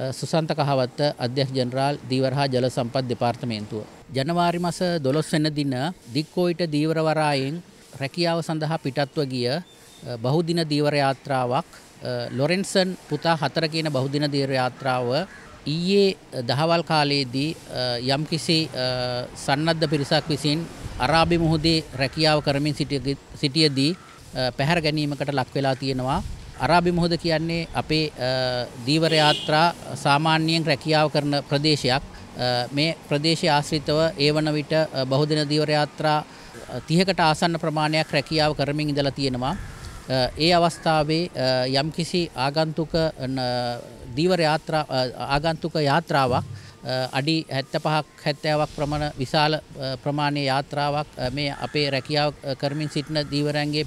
සුසන්ත කහවත්ත අධ්‍යක්ෂ ජනරාල් දීවර හා ජල සම්පත් දෙපාර්තමේන්තුව. ජනවාරි මස 12 වෙනි දින දික්කෝයිට දීවර වරායෙන් රැකියාව සඳහා පිටත්ව ගිය බහුදින දීවර යාත්‍රාවක් ලොරෙන්සන් පුතා හතර කියන බහුදින දීවර යාත්‍රාව ඊයේ දහවල් කාලයේදී යම්කිසි සන්නද්ධ පිරිසක් විසින් අරාබි මුහුදේ රැකියාව කරමින් සිටියදී පැහැර ගැනීමකට ලක් වෙලා තියෙනවා අරාබි මුහුද කියන්නේ අපේ දීවර යාත්‍රා සාමාන්‍යයෙන් රැකියාව කරන ප්‍රදේශයක්. මේ ප්‍රදේශය ආශ්‍රිතව ඒ වන විට බහුදින දීවර යාත්‍රා 30කට ආසන්න ප්‍රමාණයක් රැකියාව කරමින් ඉඳලා තියෙනවා. ඒ අවස්ථාවේ යම්කිසි ආගන්තුක දීවර යාත්‍රා ආගන්තුක යාත්‍රාවක් අඩි හැත්ත පහක් හැත්තෑවක් ප්‍රමණ විශාල ප්‍රමාණය යාත්‍රාවක් මේ අපේ රැකියාව කරමින් සිටින දීවරන්ගේ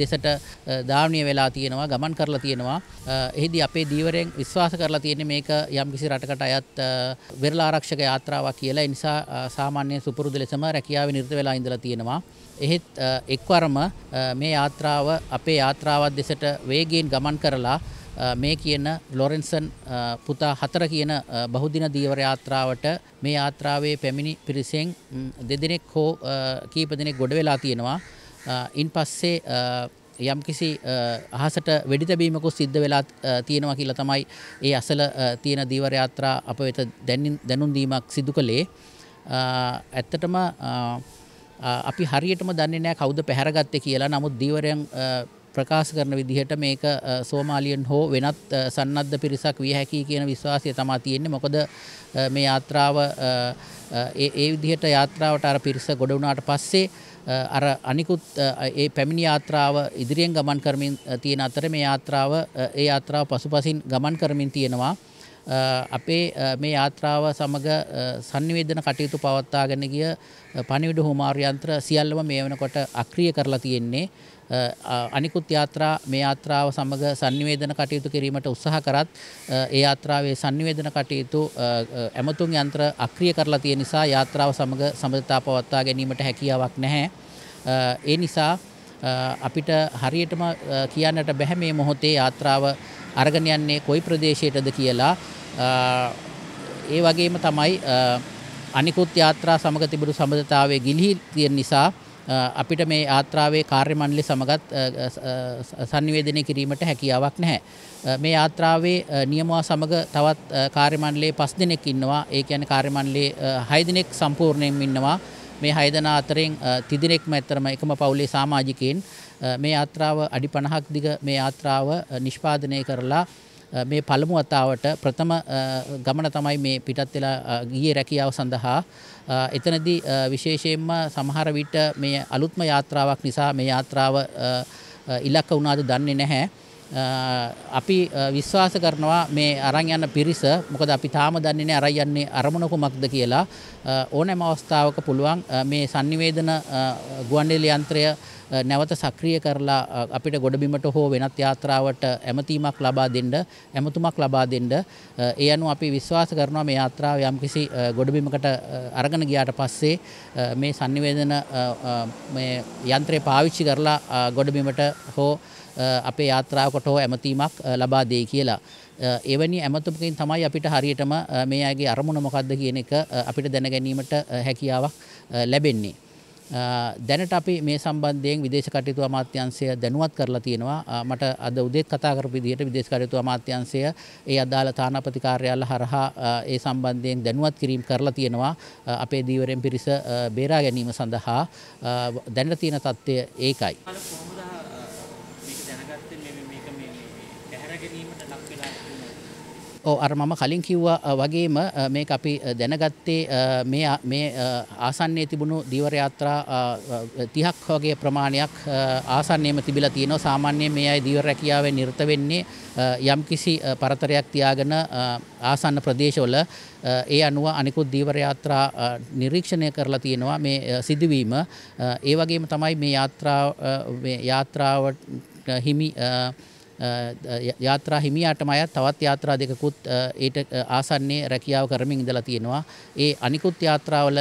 දෙසට ධාවනය වෙලා තියෙනවා ගමන් කරලා තියෙනවා. එහිදි අපේ දීවරෙන් විශ්වාස කරලා තියෙන මේක යම් කිසි රටකට අයත් වෙරලාරක්ෂක යාත්‍රාවක් කියලා නිසා සාමාන්‍ය සුපුරුදු ලෙසම රැකියාව නිර්ත වෙලා ඉඳලා තියෙනවා. එහෙත් එක්වරම මේ යාත්‍රාව අපේ යාත්‍රාවත් දෙසට වේගෙන් ගමන් කරලා මේ කියන ලොරෙන්සන් පුතා හතර කියන බහුදින දීවර යාත්‍රාවට මේ යාත්‍රාවේ පැමිණි පිරිසෙන් දෙදෙනෙක් හෝ කීප දෙනෙක් ගොඩ වෙලා තියෙනවා. ඉන් පස්සේ යම්කිසි අහසට වෙඩි තැබීමකු සිද්ධ වෙලා තියෙනවා කියලා තමයි ඒ අසල තියෙන දීවර යාත්‍රා අප වෙත දැනුම් දීමක් සිදු කළේ. ඇත්තටම අපි හරියටම දන්නේ නැහැ කවුද පැහැරගත්තේ කියලා. නමුත් දීවරයන් ප්‍රකාශ කරන විදිහට මේක සෝමාලියන් හෝ වෙනත් සන්නද්ධ පිරිසක් විය හැකි කියන විශ්වාසය තමා තියෙන්නේ මොකද මේ යාත්‍රාව ඒ විදිහට යාත්‍රාවට අර පිරිස ගොඩ වුණාට පස්සේ අර අනිකුත් ඒ පැමිණි යාත්‍රාව ඉදිරියෙන් ගමන් කරමින් තියෙන අතර මේ යාත්‍රාව ඒ යාත්‍රාව පසුපසින් ගමන් කරමින් තියෙනවා අපේ මේ යාත්‍රාව සමග sannivedana කටයුතු පවත්වාගෙන ගිය පණිවිඩ හුමාරු යන්ත්‍ර සියල්ලම මේ වෙනකොට අක්‍රිය කරලා තියෙන්නේ අනිකුත් යාත්‍රා මේ යාත්‍රාව සමග sannivedana කටයුතු කිරීමට උත්සාහ කරත් ඒ යාත්‍රාවේ sannivedana කටයුතු ඇමතුම් යන්ත්‍ර අක්‍රිය කරලා තියෙන නිසා යාත්‍රාව සමග සම්බන්ධතා පවත්වා ගැනීමට හැකියාවක් නැහැ. ඒ නිසා අපිට හරියටම කියන්නට බැහැ මේ මොහොතේ යාත්‍රාව අරගෙන යන්නේ කොයි ප්‍රදේශයටද කියලා. ඒ වගේම තමයි අනිකුත් යාත්‍රා සමග තිබුණු සම්බන්ධතාවයේ ගිලිහී තියෙන නිසා අපිට මේ ආත්‍රාවේ කාර්ය මණ්ඩලය සමගත් සංනිවේදනය කිරීමට හැකියාවක් නැහැ. මේ ආත්‍රාවේ නියමවා සමග තවත් කාර්ය මණ්ඩලයේ 5 දෙනෙක් ඉන්නවා. ඒ කියන්නේ කාර්ය මණ්ඩලයේ 6 දෙනෙක් සම්පූර්ණයෙන්ම ඉන්නවා. මේ 6 දෙනා අතරින් 3 දෙනෙක්ම ඇත්තරම එකම පවුලේ සමාජිකයින්. මේ ආත්‍රාව අඩි 50ක් දිග මේ ආත්‍රාව නිෂ්පාදනය කරලා මේ පළමු වතාවට ප්‍රථම ගමන තමයි මේ පිටත් වෙලා ගියේ රැකියාව සඳහා එතනදී විශේෂයෙන්ම සමහර විට මේ අලුත්ම යාත්‍රාවක් නිසා මේ යාත්‍රාව ඉලක්ක වුණාද දන්නේ නැහැ අපි විශ්වාස කරනවා මේ අරං යන්න පිරිස මොකද අපි තාම දන්නේ අරයි යන්නේ අරමුණ කුමක්ද කියලා ඕනෑම අවස්ථාවක පුළුවන් මේ sannivedana ගුවන්විදුලි යන්ත්‍රය නැවත සක්‍රිය කරලා අපිට ගොඩබිමට හෝ වෙනත් යාත්‍රාවට ඇමතීමක් ලබා දෙන්න ඇමතුමක් ලබා දෙන්න ඒ අනුව අපි විශ්වාස කරනවා මේ යාත්‍රාව යම්කිසි ගොඩබිමකට අරගෙන ගියාට පස්සේ මේ sannivedana මේ යන්ත්‍රය පාවිච්චි කරලා ගොඩබිමට හෝ අපේ යාත්‍රාවකට හෝ ඇමතීමක් ලබා දෙයි කියලා. එවැනි ඇමතුමකින් තමයි අපිට හරියටම මේ අයගේ අරමුණ මොකක්ද කියන එක අපිට දැනගැනීමට හැකියාවක් ලැබෙන්නේ. දැනට අපි මේ සම්බන්ධයෙන් විදේශ කටයුතු අමාත්‍යංශය දැනුවත් කරලා තියෙනවා මට අද උදේත් කතා කරපු විදිහට විදේශ කටයුතු අමාත්‍යංශය ඒ අදාළ තානාපති කාර්යාල හරහා ඒ සම්බන්ධයෙන් දැනුවත් කිරීම කරලා තියෙනවා අපේ දීවරෙන් පිරිස බේරා ගැනීම සඳහා දැනට තියෙන தත්ත්වය ඒකයි දැනගත්තේ මේ මේක මේ පැහැර ගැනීමට ලක් වෙලා තිබුණා. ඕ අර මම කලින් කිව්වා වගේම මේක අපි දැනගත්තේ මේ මේ ආසන්නයේ තිබුණු දීවර යාත්‍රා 30ක් වගේ ප්‍රමාණයක් ආසන්නයේම තිබිලා තියෙනවා සාමාන්‍යයෙන් මේ අය දීවර රැකියාවේ නිරත වෙන්නේ යම්කිසි පරතරයක් තියාගෙන ආසන්න ප්‍රදේශවල ඒ අනුව අනිකුත් දීවර යාත්‍රා නිරීක්ෂණය කරලා තියෙනවා මේ සිදුවීම ඒ වගේම තමයි මේ යාත්‍රා යාත්‍රාවට හිමි යාත්‍රා හිමියාටම අයත් තවත් යාත්‍රා දෙකකුත් ඒට ආසන්නේ රැකියාව කරමින් ඉඳලා තියෙනවා. ඒ අනිකුත් යාත්‍රාවල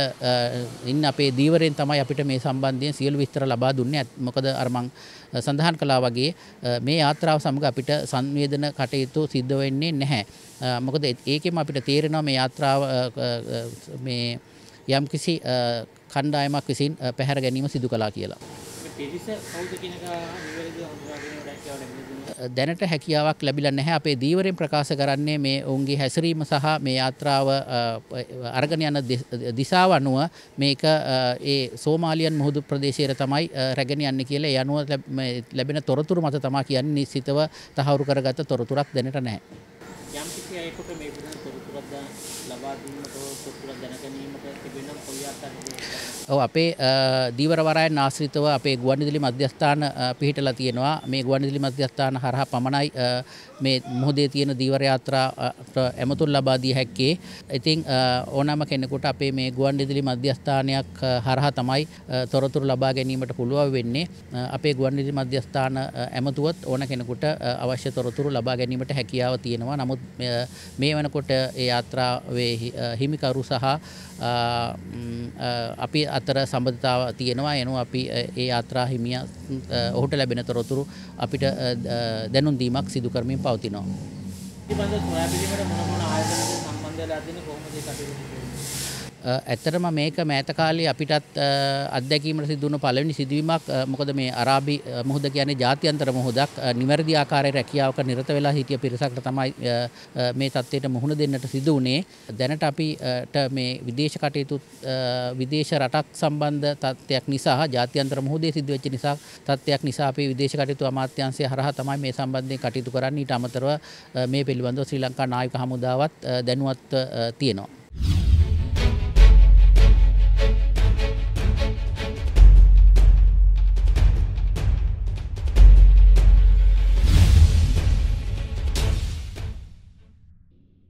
ඉන්න අපේ දීවරෙන් තමයි අපිට මේ සම්බන්ධයෙන් සියලු විස්තර ලබා දුන්නේ. මොකද අර මං සඳහන් කළා වගේ මේ යාත්‍රාව සමග අපිට සංවේදන කටයුතු සිද්ධ වෙන්නේ නැහැ. මොකද ඒකෙම අපිට තේරෙනවා මේ යාත්‍රාව මේ යම්කිසි කණ්ඩායමක් විසින් පැහැර ගැනීම සිදු කළා කියලා. දැනට හැකියාවක් ලැබිලා නැහැ අපේ දීවරෙන් ප්‍රකාශ කරන්නේ මේ ඔවුන්ගේ හැසිරීම සහ මේ යාත්‍රාව අරගෙන යන දිශාව අනුව මේක ඒ සෝමාලියන් මුහුදු ප්‍රදේශයට තමයි රැගෙන යන්නේ කියලා ඒ අනුව ලැබෙන තොරතුරු මත තමයි කියන්නේ නිශ්චිතව තහවුරු කරගත තොරතුරක් දැනට නැහැ යම් කිසි අයෙකුට මේ පිළිබඳ තොරතුරක් ලබා දීමට තොරතුරක් දැනගැනීමට තිබෙනම් කොයි ආකාරයකද ඔව් අපේ දීවර වරායන් ආශ්‍රිතව අපේ ගුවන්විදුලි මධ්‍යස්ථාන පිහිටලා තියෙනවා මේ ගුවන්විදුලි මධ්‍යස්ථාන හරහා පමණයි මේ මොහොතේ තියෙන දීවර යාත්‍රාට ඇමතුම් ලබා දිය හැක්කේ ඉතින් ඕනෑම කෙනෙකුට අපේ මේ ගුවන්විදුලි මධ්‍යස්ථානයක් හරහා තමයි තොරතුරු ලබා ගැනීමට පුළුවන් වෙන්නේ අපේ ගුවන්විදුලි මධ්‍යස්ථාන ඇමතුවත් ඕන කෙනෙකුට අවශ්‍ය තොරතුරු ලබා ගැනීමට හැකියාව තියෙනවා නමුත් මේ වනකොට ඒ යාත්‍රාවේ හිමිකරු සහ අපි අතර සම්බධතාව තියෙනවා එනු අපි ඒ යාත්‍රා හිමිය ඔහුට ලැබෙන තොරතුරු අපිට දැනුන් දීමක් සිදුකරමින් පවතිනවා. ඇත්තරම මේක මෑත කාලේ අපිටත් අත්දැකීමට සිදුවුණු පළවෙනි සිදුවීමක් මොකද මේ අරාබි මුහුද කියන්නේ ජාත්‍යන්තර මුහුදක් නිවැරදි ආකාරයේ රැකියාවක නිරත වෙලා හිටිය පිරිසකට තමයි මේ தත්ත්වයට මුහුණ දෙන්නට සිදු වුණේ දැනට අපිට මේ විදේශ කටයුතු විදේශ රටක් සම්බන්ධ තත්ත්වයක් නිසා ජාත්‍යන්තර මුහුදේ සිදුවෙච්ච නිසා තත්ත්වයක් නිසා අපි විදේශ කටයුතු අමාත්‍යාංශය හරහා තමයි මේ සම්බන්ධයෙන් කටයුතු කරන්නේ ඊට අමතරව මේ පිළිබඳව ශ්‍රී ලංකා නායක හමුදාවත් දැනුවත් තියෙනවා